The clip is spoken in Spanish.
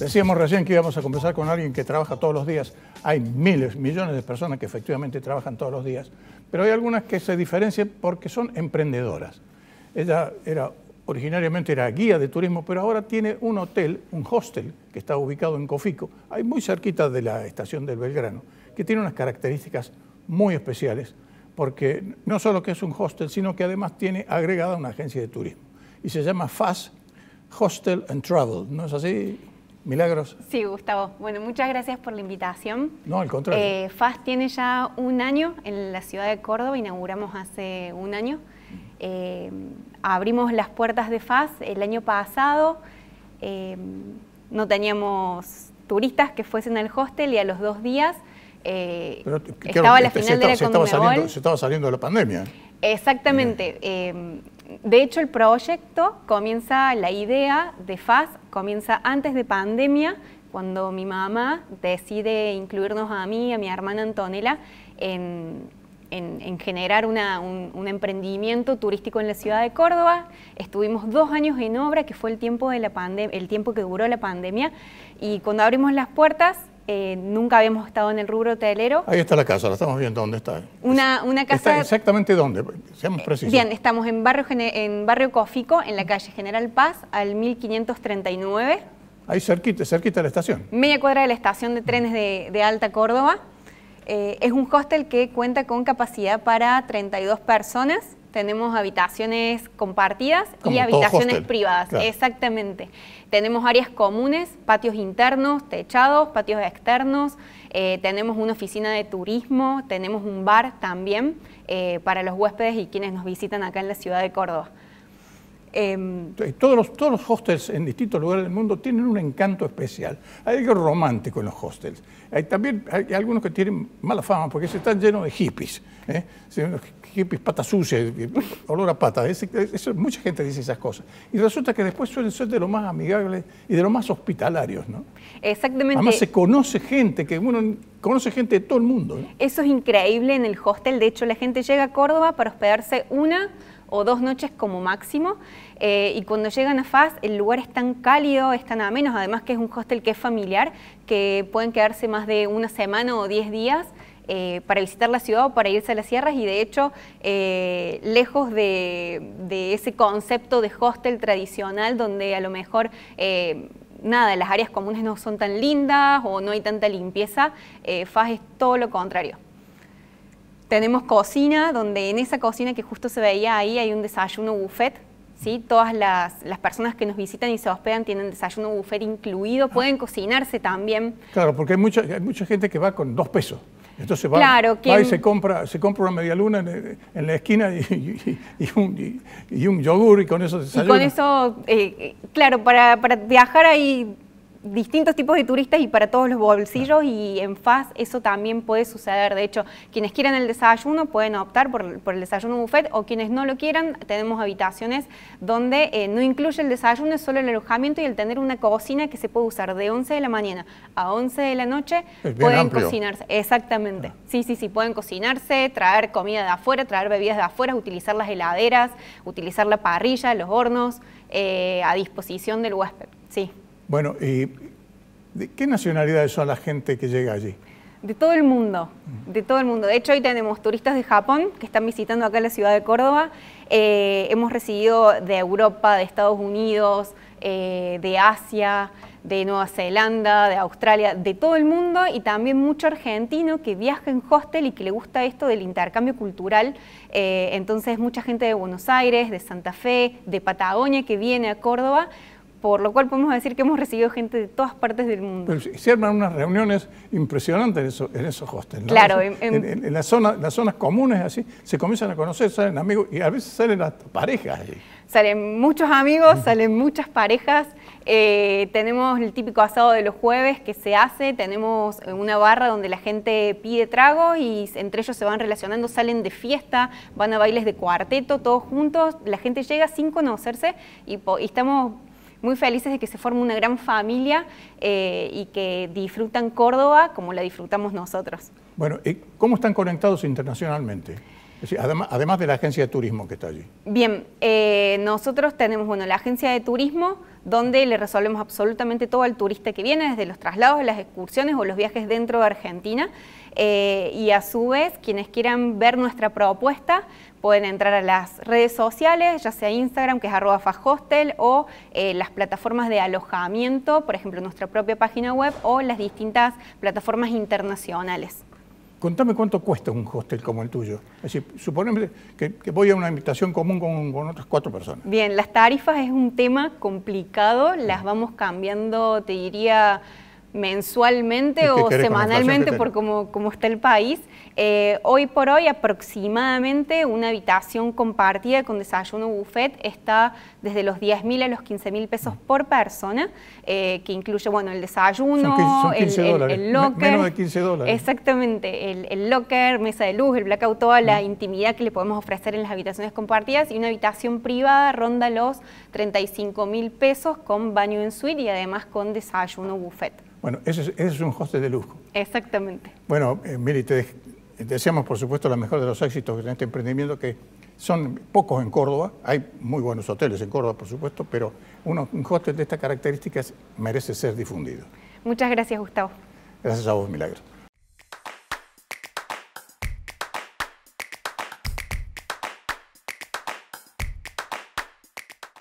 Decíamos recién que íbamos a conversar con alguien que trabaja todos los días. Hay miles, millones de personas que efectivamente trabajan todos los días, pero hay algunas que se diferencian porque son emprendedoras. Ella era originariamente era guía de turismo, pero ahora tiene un hotel, un hostel, que está ubicado en Cofico, muy cerquita de la estación del Belgrano, que tiene unas características muy especiales, porque no solo que es un hostel, sino que además tiene agregada una agencia de turismo. Y se llama FAS Hostel and Travel, ¿no es así, Milagros. Sí, Gustavo. Bueno, muchas gracias por la invitación. No, al contrario. Eh, FAS tiene ya un año en la ciudad de Córdoba, inauguramos hace un año. Eh, abrimos las puertas de FAS el año pasado. Eh, no teníamos turistas que fuesen al hostel y a los dos días estaba la final de la saliendo, se estaba saliendo de la pandemia. Exactamente. De hecho, el proyecto comienza la idea de FAS comienza antes de pandemia, cuando mi mamá decide incluirnos a mí, a mi hermana Antonella, en, generar un, emprendimiento turístico en la ciudad de Córdoba. Estuvimos dos años en obra, que fue el tiempo, de la el tiempo que duró la pandemia, y cuando abrimos las puertas, eh, nunca habíamos estado en el rubro hotelero. Ahí está la casa, la estamos viendo, ¿dónde está? Una, una casa... ¿Está exactamente dónde, seamos precisos. Bien, estamos en barrio, en barrio Cofico, en la calle General Paz, al 1539. Ahí cerquita, cerquita de la estación. Media cuadra de la estación de trenes de, Alta Córdoba. Eh, es un hostel que cuenta con capacidad para 32 personas tenemos habitaciones compartidas y habitaciones privadas. Exactamente. Tenemos áreas comunes, patios internos, techados, patios externos, eh, tenemos una oficina de turismo, tenemos un bar también eh, para los huéspedes y quienes nos visitan acá en la ciudad de Córdoba. Em, todos, los, todos los hostels en distintos lugares del mundo tienen un encanto especial. Hay algo romántico en los hostels. Hay también hay algunos que tienen mala fama porque se están llenos de hippies. ¿eh? Hippies patas sucias, olor a pata, mucha gente dice esas cosas. Y resulta que después suelen ser de lo más amigables y de lo más hospitalarios. ¿no? Exactamente. Además se conoce gente que uno conoce gente de todo el mundo. Eso es increíble en el hostel. De hecho, la gente llega a Córdoba para hospedarse una o dos noches como máximo. Eh, y cuando llegan a FAS, el lugar es tan cálido, es tan menos además que es un hostel que es familiar, que pueden quedarse más de una semana o diez días. Eh, para visitar la ciudad o para irse a las sierras y de hecho, eh, lejos de, ese concepto de hostel tradicional donde a lo mejor nada, las áreas comunes no son tan lindas o no hay tanta limpieza, FAS es todo lo contrario. Tenemos cocina, donde en esa cocina que justo se veía ahí hay un desayuno buffet. ¿sí? Todas las, personas que nos visitan y se hospedan tienen desayuno buffet incluido, ah. pueden cocinarse también. Claro, porque hay mucha, hay mucha gente que va con dos pesos. Entonces va, va y se compra, se compra una media luna en, la esquina y, un, yogur y con eso se sale. Y con eso, eh, eh, claro, para, para, viajar ahí distintos tipos de turistas y para todos los bolsillos y en FAS eso también puede suceder. De hecho, quienes quieran el desayuno pueden optar por, el desayuno buffet o quienes no lo quieran, tenemos habitaciones donde eh, no incluye el desayuno, es solo el alojamiento y el tener una cocina que se puede usar de 11 de la mañana a 11 de la noche, pueden cocinarse. Exactamente. Ah. Sí, sí, sí, pueden cocinarse, traer comida de afuera, traer bebidas de afuera, utilizar las heladeras, utilizar la parrilla, los hornos eh, a disposición del huésped. Sí. Bueno, ¿y de qué nacionalidades son la gente que llega allí? De todo el mundo, de todo el mundo. De hecho, hoy tenemos turistas de Japón que están visitando acá la ciudad de Córdoba. Eh, hemos recibido de Europa, de Estados Unidos, eh, de Asia, de Nueva Zelanda, de Australia, de todo el mundo y también mucho argentino que viaja en hostel y que le gusta esto del intercambio cultural. Eh, entonces, mucha gente de Buenos Aires, de Santa Fe, de Patagonia que viene a Córdoba por lo cual podemos decir que hemos recibido gente de todas partes del mundo. Pero se arman unas reuniones impresionantes en, esos hostels. Claro, en, las zonas comunes así se comienzan a conocer, salen amigos y a veces salen las parejas. Salen muchos amigos, salen muchas parejas. Eh, tenemos el típico asado de los jueves que se hace, tenemos una barra donde la gente pide trago y entre ellos se van relacionando, salen de fiesta, van a bailes de cuarteto, todos juntos, la gente llega sin conocerse y estamos muy felices de que se forme una gran familia eh, y que disfrutan Córdoba como la disfrutamos nosotros. Bueno, ¿cómo están conectados internacionalmente? además, de la agencia de turismo que está allí. Bien, eh, nosotros tenemos la agencia de turismo donde le resolvemos absolutamente todo al turista que viene, desde los traslados, las excursiones o los viajes dentro de Argentina. Eh, y a su vez, quienes quieran ver nuestra propuesta pueden entrar a las redes sociales, ya sea Instagram, que es arroba o eh, las plataformas de alojamiento, por ejemplo, nuestra propia página web o las distintas plataformas internacionales contame cuánto cuesta un hostel como el tuyo. Es decir, suponemos que, voy a una invitación común con, con, otras cuatro personas. Bien, las tarifas es un tema complicado, las vamos cambiando, te diría mensualmente o semanalmente por cómo, como está el país. Eh, hoy por hoy aproximadamente una habitación compartida con desayuno buffet está desde los 10 mil a los 15 mil pesos por persona, eh, que incluye bueno, el desayuno, el, locker. de 15 dólares. Exactamente, el, locker, mesa de luz, el blackout, toda la mm. intimidad que le podemos ofrecer en las habitaciones compartidas y una habitación privada ronda los 35 mil pesos con baño en suite y además con desayuno buffet. Bueno, ese es, un hostel de lujo. Exactamente. Bueno, eh, Mili, te deseamos por supuesto la mejor de los éxitos en este emprendimiento, que son pocos en Córdoba, hay muy buenos hoteles en Córdoba por supuesto, pero uno, un hostel de estas características merece ser difundido. Muchas gracias, Gustavo. Gracias a vos, Milagro.